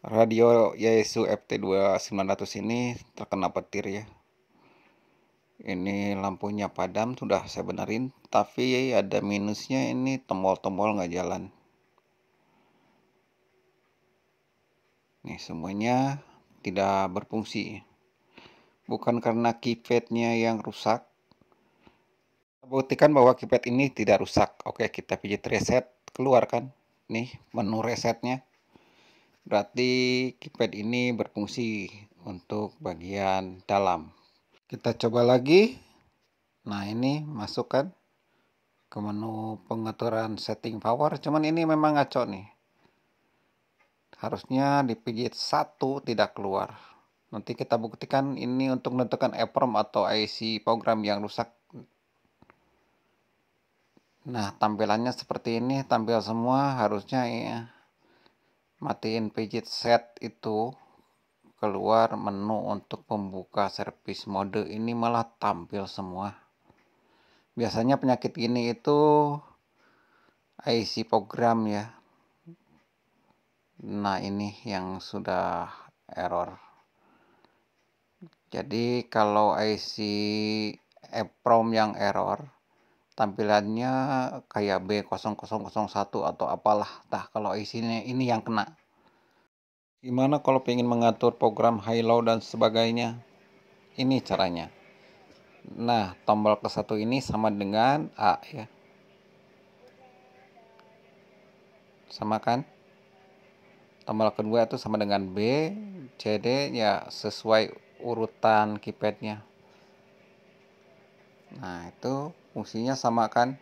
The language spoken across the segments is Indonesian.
radio Yaesu ft 2900 ini terkena petir ya ini lampunya padam sudah saya benerin tapi ada minusnya ini tombol-tombol nggak jalan nih semuanya tidak berfungsi bukan karena keypadnya yang rusak buktikan bahwa keypad ini tidak rusak oke kita pijit reset keluarkan nih menu resetnya Berarti keypad ini berfungsi untuk bagian dalam. Kita coba lagi. Nah, ini masukkan ke menu pengaturan setting power. Cuman ini memang ngaco nih. Harusnya dipijit satu tidak keluar. Nanti kita buktikan ini untuk menentukan EEPROM atau IC program yang rusak. Nah, tampilannya seperti ini, tampil semua harusnya ya matiin page set itu keluar menu untuk pembuka service mode ini malah tampil semua biasanya penyakit ini itu IC program ya nah ini yang sudah error jadi kalau IC EPROM yang error tampilannya kayak B0001 atau apalah tah kalau isinya ini yang kena gimana kalau pengen mengatur program high low dan sebagainya ini caranya nah tombol ke satu ini sama dengan A ya sama kan tombol kedua itu sama dengan B CD ya sesuai urutan keypadnya nah itu fungsinya sama kan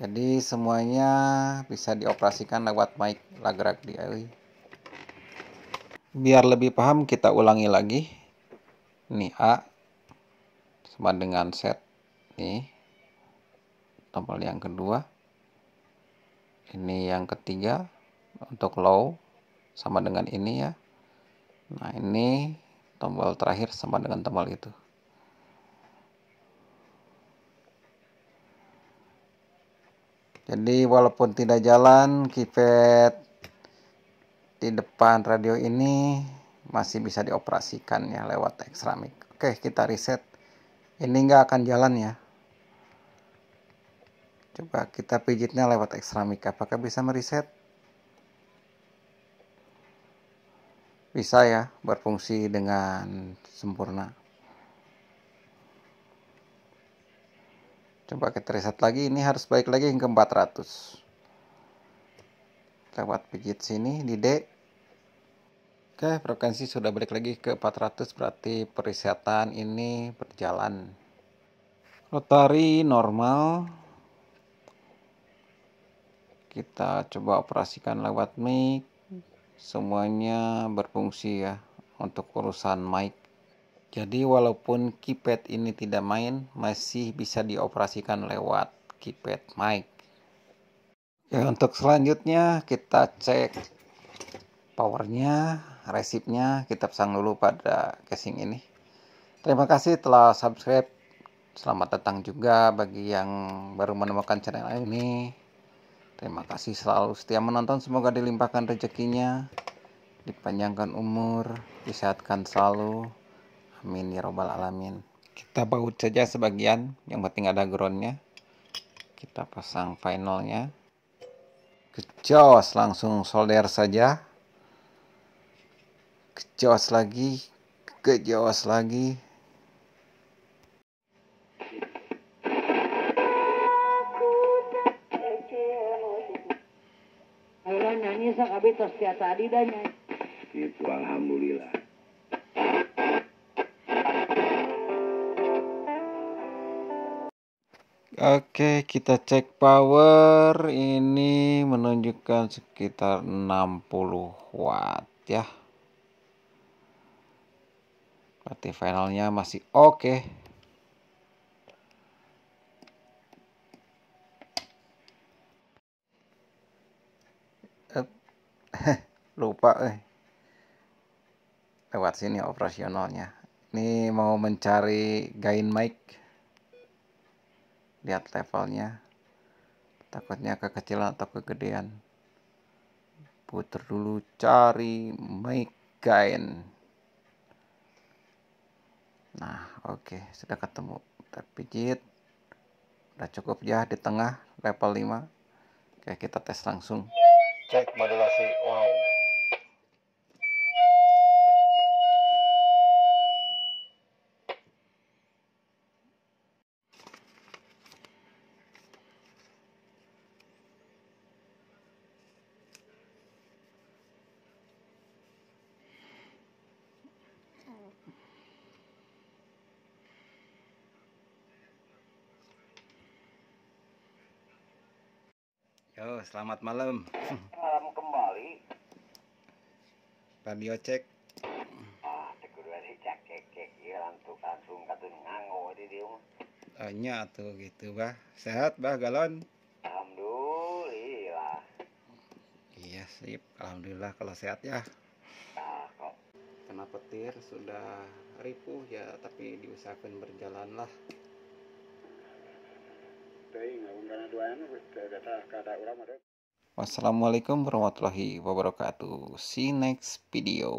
jadi semuanya bisa dioperasikan lewat mic lagrak DIY biar lebih paham kita ulangi lagi ini A sama dengan set Nih tombol yang kedua ini yang ketiga untuk low sama dengan ini ya nah ini tombol terakhir sama dengan tombol itu jadi walaupun tidak jalan keypad di depan radio ini masih bisa dioperasikan ya lewat ekstramik. oke kita reset ini nggak akan jalan ya coba kita pijitnya lewat ekstramik. apakah bisa mereset bisa ya berfungsi dengan sempurna coba kita reset lagi ini harus baik lagi ke 400 lewat pijit sini di D oke frekuensi sudah balik lagi ke 400 berarti perisetan ini berjalan rotari normal kita coba operasikan lewat mic semuanya berfungsi ya untuk urusan mic jadi walaupun keypad ini tidak main, masih bisa dioperasikan lewat keypad mic. Ya, untuk selanjutnya kita cek powernya, resipnya, kita pasang dulu pada casing ini. Terima kasih telah subscribe. Selamat datang juga bagi yang baru menemukan channel ini. Terima kasih selalu setia menonton. Semoga dilimpahkan rezekinya, dipanjangkan umur, disehatkan selalu. Amin ya robbal alamin. Kita baut saja sebagian, yang penting ada groundnya. Kita pasang finalnya. Kecos, langsung solder saja. Kecos lagi, kecos lagi. Gitu, alhamdulillah. Oke, kita cek power. Ini menunjukkan sekitar 60 watt ya. Berarti finalnya masih oke. lupa eh lewat sini operasionalnya ini mau mencari gain mic lihat levelnya takutnya kekecilan atau kegedean puter dulu cari make gain nah oke okay, sudah ketemu terpijit udah cukup ya di tengah level 5 oke kita tes langsung cek modulasi wow Yo, oh, selamat malam. Malam kembali. Radio cek. Ah, cek cek cek iya, lantuk langsung katun ngango di dia. Tanya oh, tuh gitu bah. Sehat bah galon. Alhamdulillah. Iya sip. Alhamdulillah kalau sehat ya. Nah, kok. Kena petir sudah ripuh ya tapi diusahakan berjalan lah Wassalamualaikum warahmatullahi wabarakatuh. See you next video.